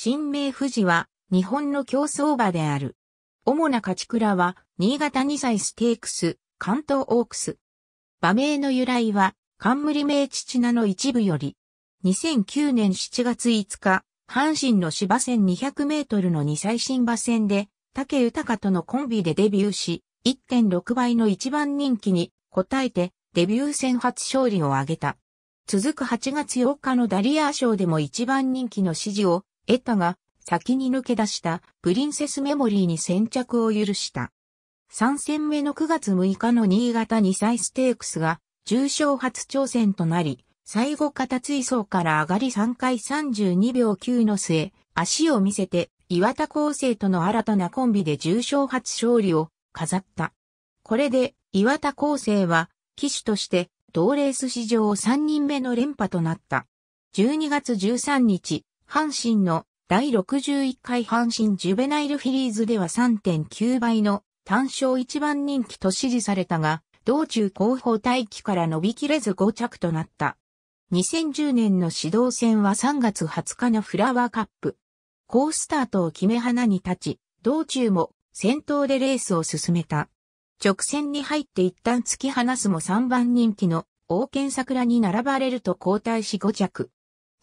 新名富士は日本の競争馬である。主な勝ち倉は、新潟2歳ステークス、関東オークス。馬名の由来は、冠名父名の一部より、2009年7月5日、阪神の芝戦200メートルの2歳新馬戦で、竹豊とのコンビでデビューし、1.6倍の一番人気に応えて、デビュー戦初勝利を挙げた。続く8月8日のダリアー賞でも一番人気の支持をエッタが先に抜け出したプリンセスメモリーに先着を許した。3戦目の9月6日の新潟2歳ステークスが重賞初挑戦となり、最後片追走から上がり3回32秒9の末、足を見せて岩田厚生との新たなコンビで重賞初勝利を飾った。これで岩田厚生は騎手として同レース史上3人目の連覇となった。12月13日、阪神の第61回阪神ジュベナイルフィリーズでは3.9倍の単勝一番人気と支持されたが、道中広報待機から伸びきれず5着となった。2010年の指導戦は3月20日のフラワーカップ。ースタートを決め花に立ち、道中も先頭でレースを進めた。直線に入って一旦突き放すも3番人気の王権桜に並ばれると交代し5着。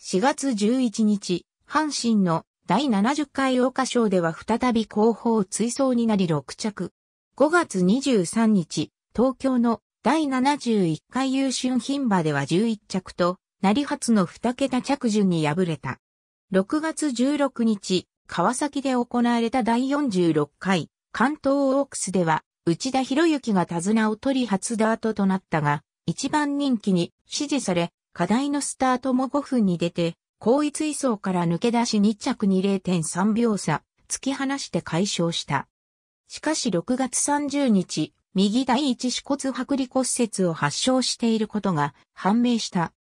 4月11日、阪神の第70回桜花賞では再び後方追走になり6着。5月23日、東京の第71回優春品馬では11着と、成初の2桁着順に敗れた。6月16日、川崎で行われた第46回関東オークスでは、内田博之が手綱を取り初ダートとなったが、一番人気に支持され、課題のスタートも5分に出て、後位追走から抜け出し2着に0.3秒差、突き放して解消した。しかし6月30日、右第一四骨剥離骨折を発症していることが判明した。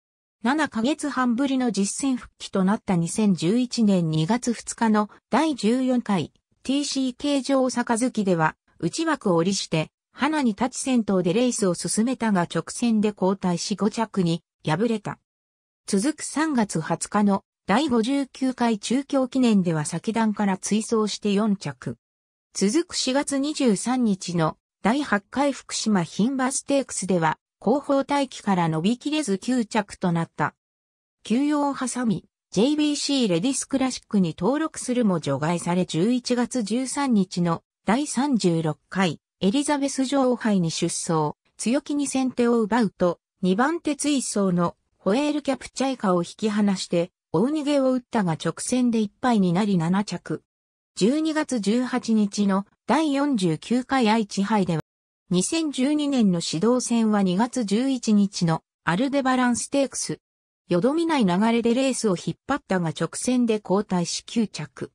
7ヶ月半ぶりの実戦復帰となった2011年2月2日の第14回 TCK 上きでは内枠を折りして花に立ち先頭でレースを進めたが直線で交代し5着に敗れた。続く3月20日の第59回中京記念では先段から追走して4着。続く4月23日の第8回福島牝馬ステークスでは後方待機から伸びきれず9着となった。休養を挟み、JBC レディスクラシックに登録するも除外され11月13日の第36回エリザベス女王杯に出走、強気に先手を奪うと2番手追走のホエールキャプチャイカを引き離して大逃げを打ったが直線で1敗になり7着。12月18日の第49回愛知杯では、2012年の指導戦は2月11日のアルデバランステークス。よどみない流れでレースを引っ張ったが直線で交代し9着。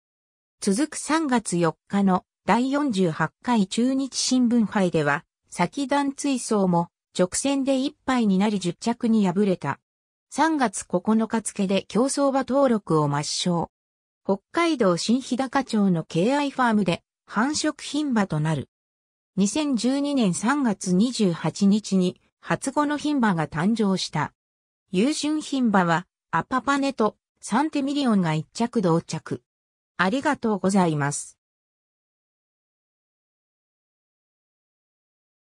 続く3月4日の第48回中日新聞杯では、先段追走も直線で一杯になり10着に敗れた。3月9日付で競争馬登録を抹消。北海道新日高町の敬愛ファームで繁殖品馬となる。2012年3月28日に初子の品馬が誕生した。優春品馬はアパパネとサンテミリオンが一着同着。ありがとうございます。